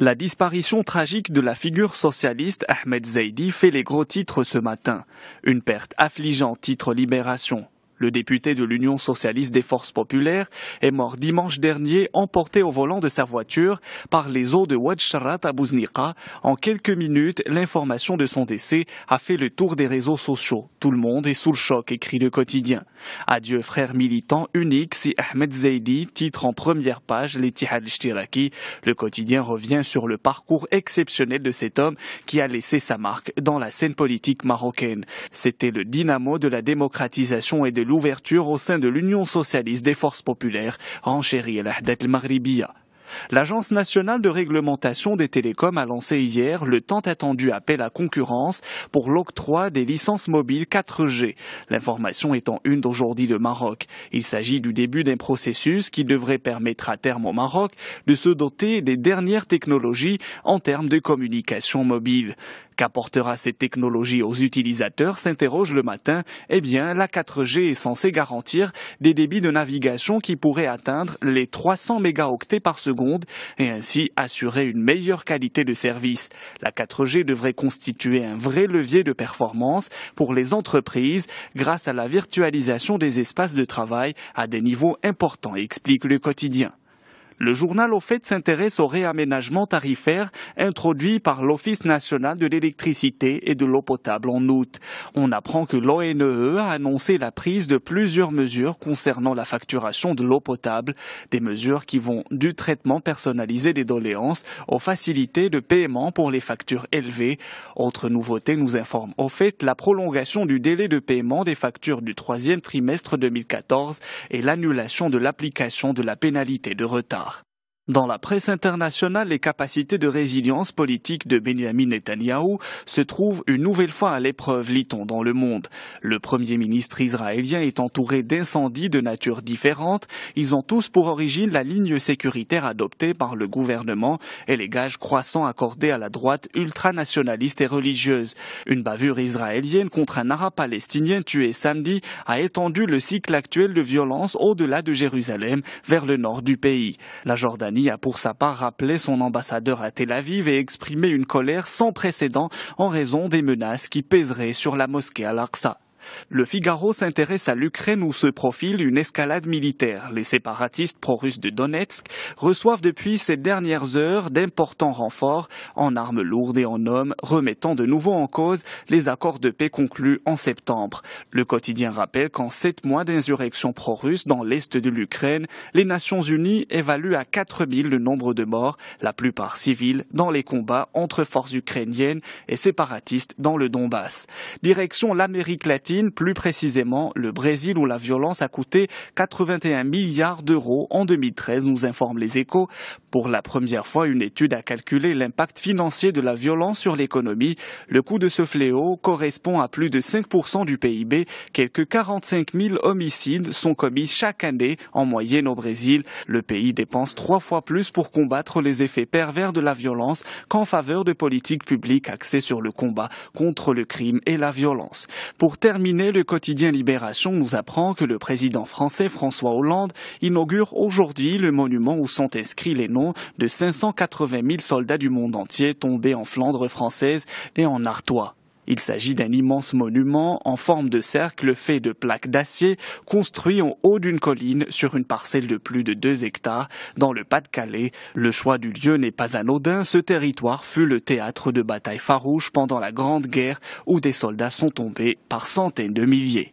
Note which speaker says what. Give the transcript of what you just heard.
Speaker 1: La disparition tragique de la figure socialiste Ahmed Zaidi fait les gros titres ce matin. Une perte affligeante titre Libération le député de l'Union socialiste des forces populaires, est mort dimanche dernier emporté au volant de sa voiture par les eaux de Wadcharat à Bouzniqa. En quelques minutes, l'information de son décès a fait le tour des réseaux sociaux. Tout le monde est sous le choc, écrit le quotidien. Adieu frère militant unique, si Ahmed Zaidi titre en première page les Tihad Shtiraki. Le quotidien revient sur le parcours exceptionnel de cet homme qui a laissé sa marque dans la scène politique marocaine. C'était le dynamo de la démocratisation et de l'ouverture au sein de l'Union socialiste des forces populaires, renchérit l'Ahdat al-Maghribiya. L'Agence nationale de réglementation des télécoms a lancé hier le tant attendu appel à concurrence pour l'octroi des licences mobiles 4G, l'information étant une d'aujourd'hui de Maroc. Il s'agit du début d'un processus qui devrait permettre à terme au Maroc de se doter des dernières technologies en termes de communication mobile. Qu'apportera cette technologie aux utilisateurs s'interroge le matin. Eh bien, la 4G est censée garantir des débits de navigation qui pourraient atteindre les 300 mégaoctets par seconde et ainsi assurer une meilleure qualité de service. La 4G devrait constituer un vrai levier de performance pour les entreprises grâce à la virtualisation des espaces de travail à des niveaux importants, explique le quotidien. Le journal au fait s'intéresse au réaménagement tarifaire introduit par l'Office national de l'électricité et de l'eau potable en août. On apprend que l'ONE e a annoncé la prise de plusieurs mesures concernant la facturation de l'eau potable, des mesures qui vont du traitement personnalisé des doléances aux facilités de paiement pour les factures élevées. Autre nouveauté nous informe au fait la prolongation du délai de paiement des factures du troisième trimestre 2014 et l'annulation de l'application de la pénalité de retard. Dans la presse internationale, les capacités de résilience politique de Benjamin Netanyahu se trouvent une nouvelle fois à l'épreuve, lit-on dans le monde. Le premier ministre israélien est entouré d'incendies de nature différente. Ils ont tous pour origine la ligne sécuritaire adoptée par le gouvernement et les gages croissants accordés à la droite ultranationaliste et religieuse. Une bavure israélienne contre un arabe palestinien tué samedi a étendu le cycle actuel de violence au-delà de Jérusalem vers le nord du pays. La Jordanie a pour sa part rappelé son ambassadeur à Tel Aviv et exprimé une colère sans précédent en raison des menaces qui pèseraient sur la mosquée Al-Aqsa. Le Figaro s'intéresse à l'Ukraine où se profile une escalade militaire. Les séparatistes pro-russes de Donetsk reçoivent depuis ces dernières heures d'importants renforts en armes lourdes et en hommes, remettant de nouveau en cause les accords de paix conclus en septembre. Le quotidien rappelle qu'en sept mois d'insurrection pro-russe dans l'est de l'Ukraine, les Nations Unies évaluent à 4000 le nombre de morts, la plupart civils, dans les combats entre forces ukrainiennes et séparatistes dans le Donbass. Direction l'Amérique latine plus précisément le Brésil où la violence a coûté 81 milliards d'euros en 2013, nous informe les échos. Pour la première fois, une étude a calculé l'impact financier de la violence sur l'économie. Le coût de ce fléau correspond à plus de 5% du PIB. Quelques 45 000 homicides sont commis chaque année en moyenne au Brésil. Le pays dépense trois fois plus pour combattre les effets pervers de la violence qu'en faveur de politiques publiques axées sur le combat contre le crime et la violence. Pour terminer, terminé, le quotidien Libération nous apprend que le président français François Hollande inaugure aujourd'hui le monument où sont inscrits les noms de 580 000 soldats du monde entier tombés en Flandre française et en Artois. Il s'agit d'un immense monument en forme de cercle fait de plaques d'acier construit en haut d'une colline sur une parcelle de plus de 2 hectares dans le Pas-de-Calais. Le choix du lieu n'est pas anodin. Ce territoire fut le théâtre de batailles farouches pendant la Grande Guerre où des soldats sont tombés par centaines de milliers.